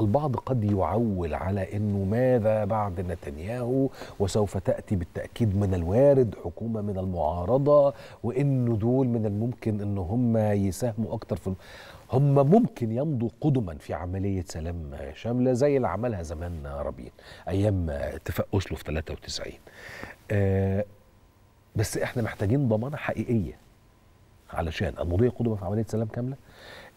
البعض قد يعول على انه ماذا بعد نتنياهو وسوف تاتي بالتاكيد من الوارد حكومه من المعارضه وانه دول من الممكن ان هم يساهموا اكثر في هم ممكن يمضوا قدما في عملية سلام شاملة زي اللي عملها زمان رابين أيام اتفاق اوسلو في 93 أه بس احنا محتاجين ضمانة حقيقية علشان المضي قدما في عملية سلام كاملة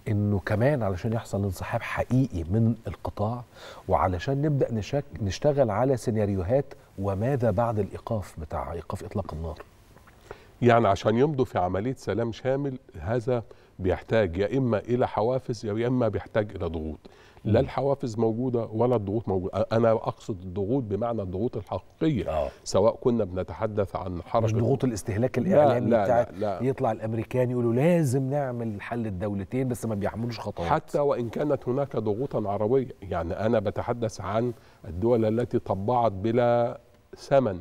انه كمان علشان يحصل انسحاب حقيقي من القطاع وعلشان نبدا نشك نشتغل على سيناريوهات وماذا بعد الايقاف بتاع ايقاف اطلاق النار يعني عشان يمضوا في عمليه سلام شامل هذا بيحتاج يا اما الى حوافز يا اما بيحتاج الى ضغوط لا الحوافز موجوده ولا الضغوط موجوده انا اقصد الضغوط بمعنى الضغوط الحقيقيه آه. سواء كنا بنتحدث عن حركة مش ضغوط الاستهلاك الاعلامي لا لا بتاع لا لا. يطلع الامريكان يقولوا لازم نعمل حل الدولتين بس ما بيعملوش خطوات حتى وان كانت هناك ضغوطا عربيه يعني انا بتحدث عن الدول التي طبعت بلا ثمن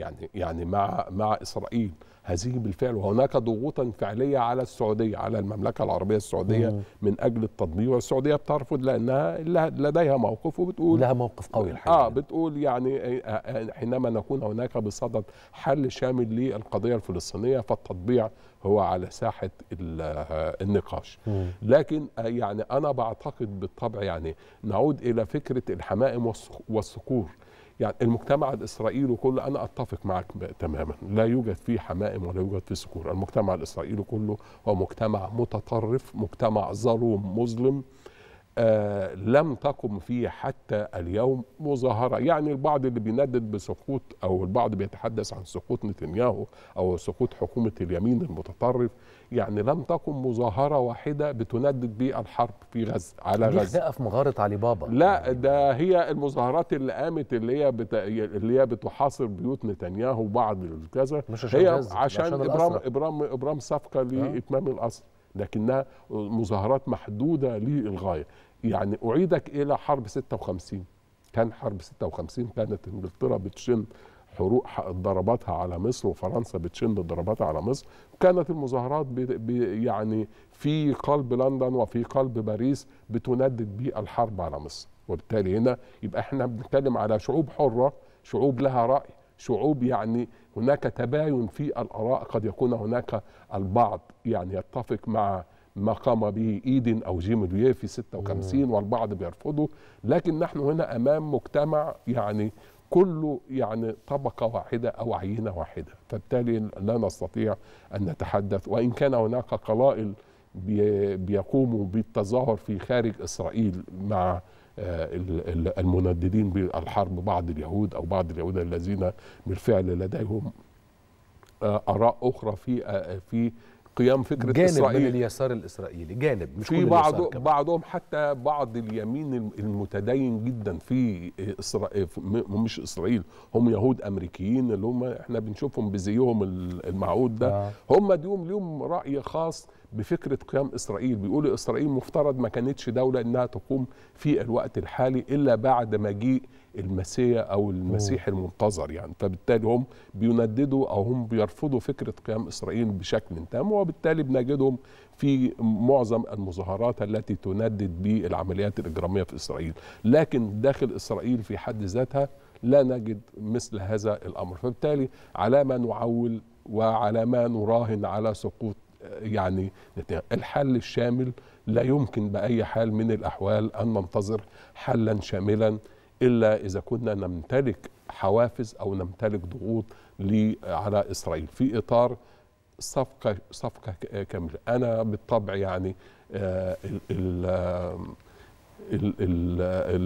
يعني يعني مع مع اسرائيل هذه بالفعل وهناك ضغوطا فعليه على السعوديه على المملكه العربيه السعوديه مم. من اجل التطبيع والسعوديه بترفض لانها لديها موقف وبتقول لها موقف قوي آه، الحقيقه اه بتقول يعني حينما نكون هناك بصدد حل شامل للقضيه الفلسطينيه فالتطبيع هو على ساحه آه، النقاش مم. لكن آه، يعني انا بعتقد بالطبع يعني نعود الى فكره الحمائم والصقور يعني المجتمع الاسرائيلي كله انا اتفق معك تماما لا يوجد فيه حمائم ولا يوجد فيه سكور المجتمع الاسرائيلي كله هو مجتمع متطرف مجتمع ظلوم مظلم آه لم تقم فيه حتى اليوم مظاهرة يعني البعض اللي بيندد بسقوط أو البعض بيتحدث عن سقوط نتنياهو أو سقوط حكومة اليمين المتطرف يعني لم تقم مظاهرة واحدة بتندد بالحرب في غزة على غزة دي في مغارة علي بابا لا ده هي المظاهرات اللي قامت اللي هي بت... اللي هي بتحاصر بيوت نتنياهو وبعض الكذا مش عشان هي غزة. عشان, عشان إبرام إبرام إبرام صفقة آه. لإتمام الأسر لكنها مظاهرات محدودة للغاية يعني أعيدك إلى حرب 56 كان حرب 56 كانت إنجلترا بتشن حروق ضرباتها على مصر وفرنسا بتشن ضرباتها على مصر كانت المظاهرات يعني في قلب لندن وفي قلب باريس بتندد بالحرب على مصر وبالتالي هنا يبقى احنا بنتكلم على شعوب حرة شعوب لها رأي شعوب يعني هناك تباين في الآراء قد يكون هناك البعض يعني يتفق مع ما قام به ايدن او جيم دويه في 56 والبعض بيرفضه لكن نحن هنا امام مجتمع يعني كله يعني طبقة واحدة أو عينة واحدة فبالتالي لا نستطيع أن نتحدث وإن كان هناك قلائل بيقوموا بالتظاهر في خارج إسرائيل مع آه، المنددين بالحرب بعض اليهود أو بعض اليهود الذين بالفعل لديهم آه، آراء أخرى في آه، في قيام فكره جانب اسرائيل من اليسار الاسرائيلي جانب مش في بعض بعضهم حتى بعض اليمين المتدين جدا في اسرائيل مش اسرائيل هم يهود امريكيين اللي هم احنا بنشوفهم بزيهم المعهود ده آه. هم ديهم ليهم راي خاص بفكره قيام اسرائيل بيقولوا اسرائيل مفترض ما كانتش دوله انها تقوم في الوقت الحالي الا بعد مجيء المسيا او المسيح المنتظر يعني فبالتالي هم بينددوا او هم بيرفضوا فكره قيام اسرائيل بشكل تام وبالتالي بنجدهم في معظم المظاهرات التي تندد بالعمليات الاجراميه في اسرائيل لكن داخل اسرائيل في حد ذاتها لا نجد مثل هذا الامر فبالتالي على ما نعول وعلى ما نراهن على سقوط يعني الحل الشامل لا يمكن بأي حال من الأحوال أن ننتظر حلا شاملا إلا إذا كنا نمتلك حوافز أو نمتلك ضغوط على إسرائيل في إطار صفقة صفقة كاملة أنا بالطبع يعني آه،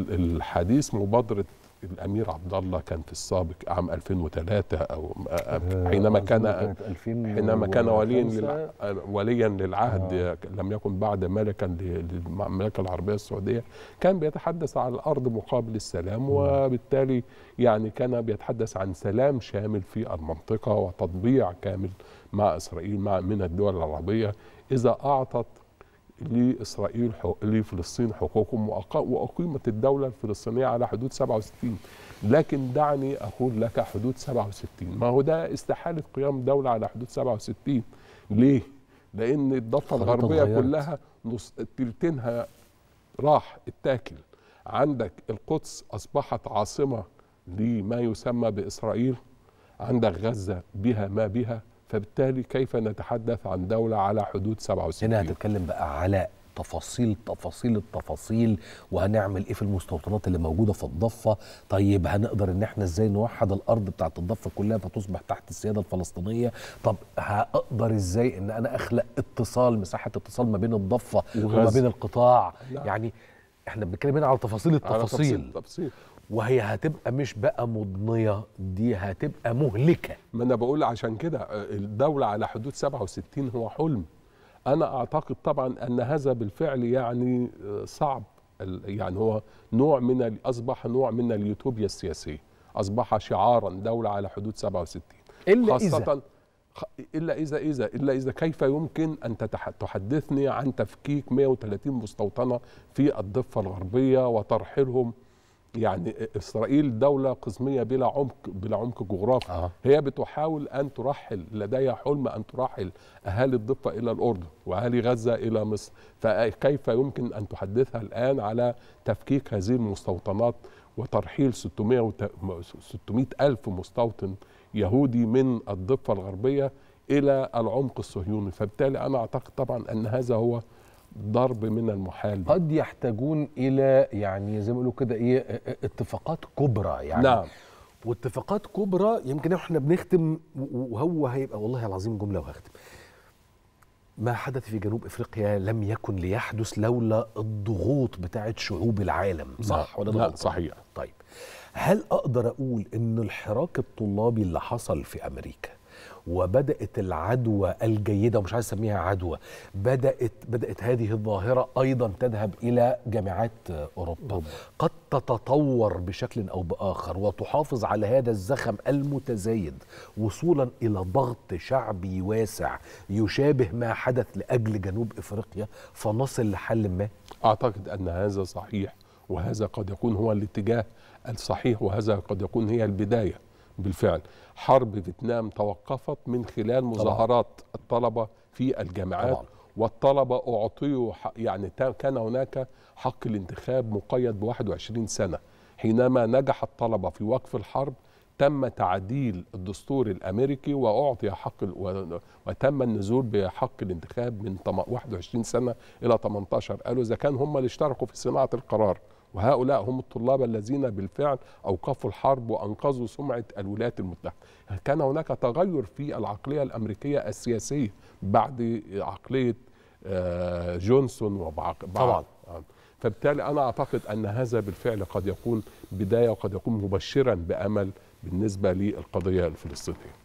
الحديث مبادرة الامير عبد الله كان في السابق عام 2003 او آه، حينما كان حينما كان وليا وليا للعهد آه. لم يكن بعد ملكا للمملكه العربيه السعوديه كان بيتحدث على الارض مقابل السلام نعم. وبالتالي يعني كان بيتحدث عن سلام شامل في المنطقه وتطبيع كامل مع اسرائيل مع من الدول العربيه اذا اعطت لإسرائيل حق... لفلسطين حقوقهم وأقيمت الدولة الفلسطينية على حدود 67 لكن دعني أقول لك حدود 67 ما هو ده استحالة قيام دولة على حدود 67 ليه؟ لأن الضفة الغربية كلها نص تلتينها راح اتاكل عندك القدس أصبحت عاصمة لما يسمى بإسرائيل عندك غزة بها ما بها فبالتالي كيف نتحدث عن دولة على حدود 67 هنا هتتكلم بقى على تفاصيل تفاصيل التفاصيل وهنعمل ايه في المستوطنات اللي موجوده في الضفه طيب هنقدر ان احنا ازاي نوحد الارض بتاعه الضفه كلها فتصبح تحت السياده الفلسطينيه طب هقدر ازاي ان انا اخلق اتصال مساحه اتصال ما بين الضفه وما بين القطاع لا. نعم. يعني احنا بنتكلم هنا على تفاصيل التفاصيل على تفاصيل التفاصيل وهي هتبقى مش بقى مضنيه دي هتبقى مهلكه ما انا بقول عشان كده آه، الدوله على حدود 67 هو حلم انا اعتقد طبعا ان هذا بالفعل يعني آه، صعب يعني هو نوع من اصبح نوع من اليوتوبيا السياسيه اصبح شعارا دوله على حدود 67 الا خاصه إذا. الا اذا اذا الا اذا كيف يمكن ان تحدثني عن تفكيك 130 مستوطنه في الضفه الغربيه وترحيلهم يعني اسرائيل دوله قسميه بلا عمق بلا عمق جغرافي آه. هي بتحاول ان ترحل لديها حلم ان ترحل اهالي الضفه الى الاردن واهالي غزه الى مصر فكيف يمكن ان تحدثها الان على تفكيك هذه المستوطنات وترحيل 600 وت... 600 الف مستوطن يهودي من الضفه الغربيه الى العمق الصهيوني فبالتالي انا اعتقد طبعا ان هذا هو ضرب من المحال قد يحتاجون الى يعني زي ما بيقولوا كده إيه،, إيه،, ايه اتفاقات كبرى يعني نعم واتفاقات كبرى يمكن احنا بنختم وهو هيبقى والله العظيم جمله وهختم ما حدث في جنوب افريقيا لم يكن ليحدث لولا الضغوط بتاعه شعوب العالم صح نعم. ولا لا صحيح طيب هل اقدر اقول ان الحراك الطلابي اللي حصل في امريكا وبدات العدوى الجيده ومش عايز اسميها عدوى بدات بدات هذه الظاهره ايضا تذهب الى جامعات اوروبا قد تتطور بشكل او باخر وتحافظ على هذا الزخم المتزايد وصولا الى ضغط شعبي واسع يشابه ما حدث لاجل جنوب افريقيا فنصل لحل ما اعتقد ان هذا صحيح وهذا قد يكون هو الاتجاه الصحيح وهذا قد يكون هي البدايه بالفعل حرب فيتنام توقفت من خلال مظاهرات الطلبة في الجامعات طبعا. والطلبة أعطيوا يعني كان هناك حق الانتخاب مقيد ب 21 سنة حينما نجح الطلبة في وقف الحرب تم تعديل الدستور الامريكي واعطي حق وتم النزول بحق الانتخاب من 21 سنه الى 18 قالوا اذا كان هم اللي اشتركوا في صناعه القرار وهؤلاء هم الطلاب الذين بالفعل أوقفوا الحرب وأنقذوا سمعة الولايات المتحدة كان هناك تغير في العقلية الأمريكية السياسية بعد عقلية آه، جونسون وبعض طبعا آه، فبالتالي أنا أعتقد أن هذا بالفعل قد يكون بداية وقد يكون مبشرا بأمل بالنسبة للقضية الفلسطينية